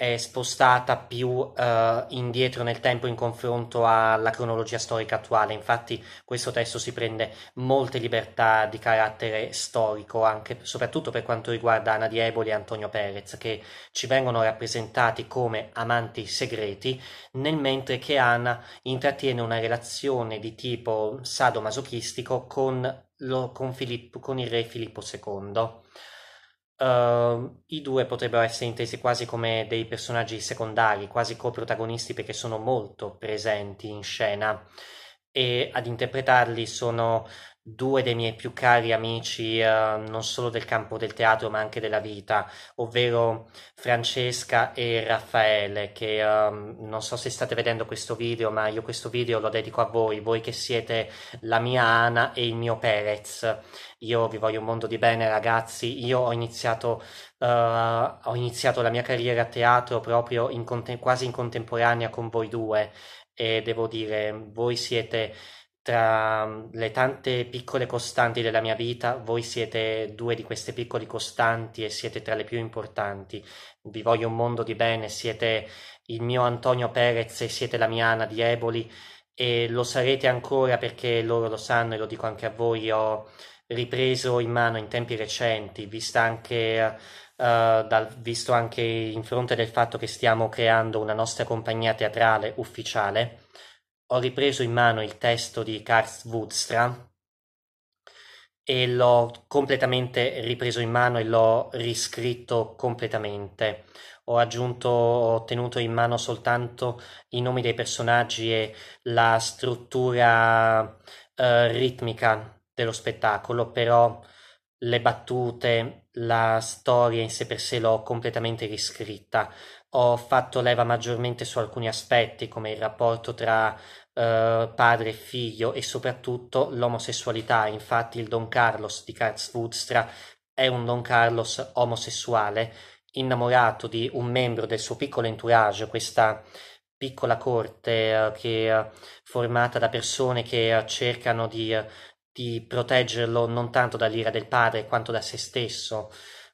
è spostata più eh, indietro nel tempo in confronto alla cronologia storica attuale. Infatti, questo testo si prende molte libertà di carattere storico, anche soprattutto per quanto riguarda Anna Dieboli e Antonio Perez, che ci vengono rappresentati come amanti segreti, nel mentre che Ana intrattiene una relazione di tipo sadomasochistico con, lo, con, Filippo, con il re Filippo II. Uh, I due potrebbero essere intesi quasi come dei personaggi secondari, quasi co-protagonisti perché sono molto presenti in scena e ad interpretarli sono due dei miei più cari amici, eh, non solo del campo del teatro ma anche della vita, ovvero Francesca e Raffaele, che eh, non so se state vedendo questo video, ma io questo video lo dedico a voi, voi che siete la mia Ana e il mio Perez. Io vi voglio un mondo di bene ragazzi, io ho iniziato, eh, ho iniziato la mia carriera a teatro proprio in quasi in contemporanea con voi due e devo dire, voi siete tra mm, le tante piccole costanti della mia vita, voi siete due di queste piccole costanti e siete tra le più importanti. Vi voglio un mondo di bene, siete il mio Antonio Perez e siete la mia Ana di Eboli e lo sarete ancora perché loro lo sanno e lo dico anche a voi, ho ripreso in mano in tempi recenti, vista anche eh, dal, visto anche in fronte del fatto che stiamo creando una nostra compagnia teatrale ufficiale, ho ripreso in mano il testo di Karst Woodstra e l'ho completamente ripreso in mano e l'ho riscritto completamente. Ho aggiunto, ho tenuto in mano soltanto i nomi dei personaggi e la struttura eh, ritmica dello spettacolo, però le battute, la storia in sé per sé l'ho completamente riscritta. Ho fatto leva maggiormente su alcuni aspetti, come il rapporto tra eh, padre e figlio e soprattutto l'omosessualità. Infatti, il Don Carlos di Karl Woodstra è un Don Carlos omosessuale, innamorato di un membro del suo piccolo entourage, questa piccola corte eh, che, formata da persone che eh, cercano di eh, di proteggerlo non tanto dall'ira del padre quanto da se stesso.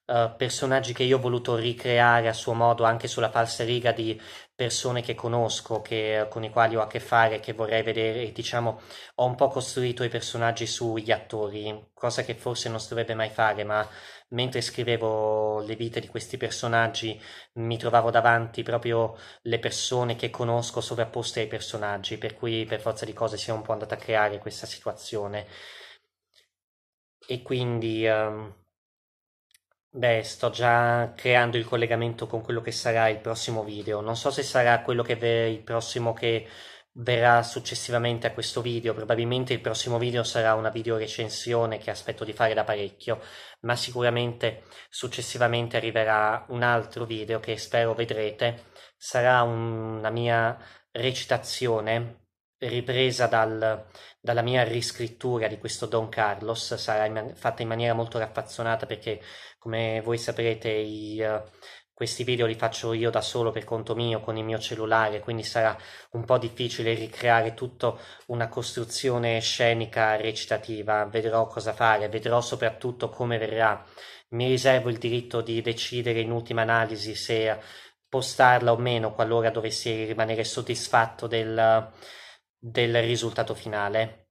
Uh, personaggi che io ho voluto ricreare a suo modo anche sulla falsa riga di persone che conosco, che, con i quali ho a che fare, che vorrei vedere, diciamo, ho un po' costruito i personaggi sugli attori, cosa che forse non si dovrebbe mai fare, ma mentre scrivevo le vite di questi personaggi mi trovavo davanti proprio le persone che conosco sovrapposte ai personaggi, per cui per forza di cose si è un po' andata a creare questa situazione. E quindi... Um, Beh, sto già creando il collegamento con quello che sarà il prossimo video. Non so se sarà quello che ve- il prossimo che verrà successivamente a questo video, probabilmente il prossimo video sarà una video recensione che aspetto di fare da parecchio, ma sicuramente successivamente arriverà un altro video che spero vedrete, sarà un, una mia recitazione ripresa dal, dalla mia riscrittura di questo Don Carlos, sarà in fatta in maniera molto raffazzonata perché come voi saprete i, eh, questi video li faccio io da solo per conto mio con il mio cellulare, quindi sarà un po' difficile ricreare tutta una costruzione scenica recitativa. Vedrò cosa fare, vedrò soprattutto come verrà. Mi riservo il diritto di decidere in ultima analisi se postarla o meno qualora dovessi rimanere soddisfatto del, del risultato finale.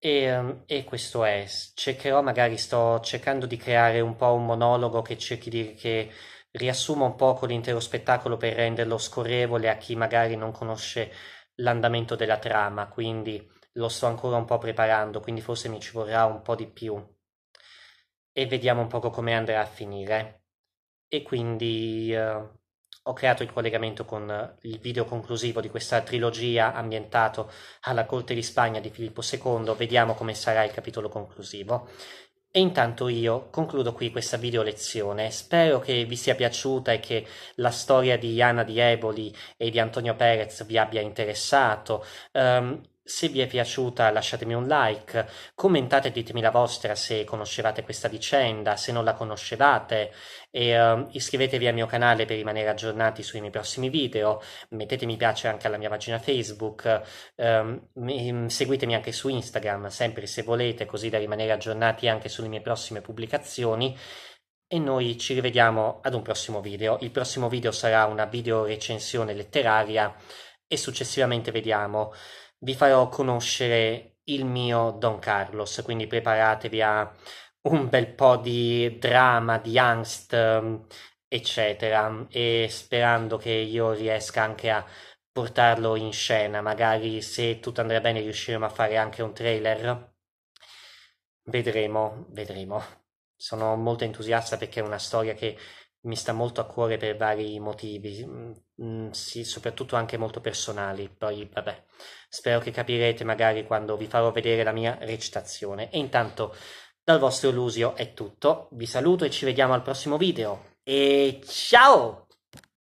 E, e, questo è, cercherò magari, sto cercando di creare un po' un monologo che cerchi di che riassumo un poco l'intero spettacolo per renderlo scorrevole a chi magari non conosce l'andamento della trama, quindi lo sto ancora un po' preparando, quindi forse mi ci vorrà un po' di più. E vediamo un poco come andrà a finire. E quindi eh, ho creato il collegamento con il video conclusivo di questa trilogia ambientato alla corte di Spagna di Filippo II, vediamo come sarà il capitolo conclusivo. E intanto io concludo qui questa video lezione, spero che vi sia piaciuta e che la storia di Ana di Eboli e di Antonio Perez vi abbia interessato. Um, se vi è piaciuta lasciatemi un like, commentate e ditemi la vostra se conoscevate questa vicenda, se non la conoscevate e uh, iscrivetevi al mio canale per rimanere aggiornati sui miei prossimi video, mettete mi piace anche alla mia pagina Facebook, um, seguitemi anche su Instagram sempre se volete così da rimanere aggiornati anche sulle mie prossime pubblicazioni e noi ci rivediamo ad un prossimo video. Il prossimo video sarà una video recensione letteraria e successivamente vediamo vi farò conoscere il mio Don Carlos, quindi preparatevi a un bel po' di dramma, di angst, ehm, eccetera, e sperando che io riesca anche a portarlo in scena, magari se tutto andrà bene riusciremo a fare anche un trailer. Vedremo, vedremo. Sono molto entusiasta perché è una storia che mi sta molto a cuore per vari motivi, Mm, sì, soprattutto anche molto personali. Poi, vabbè, spero che capirete magari quando vi farò vedere la mia recitazione. E intanto, dal vostro Lusio è tutto. Vi saluto e ci vediamo al prossimo video. E ciao!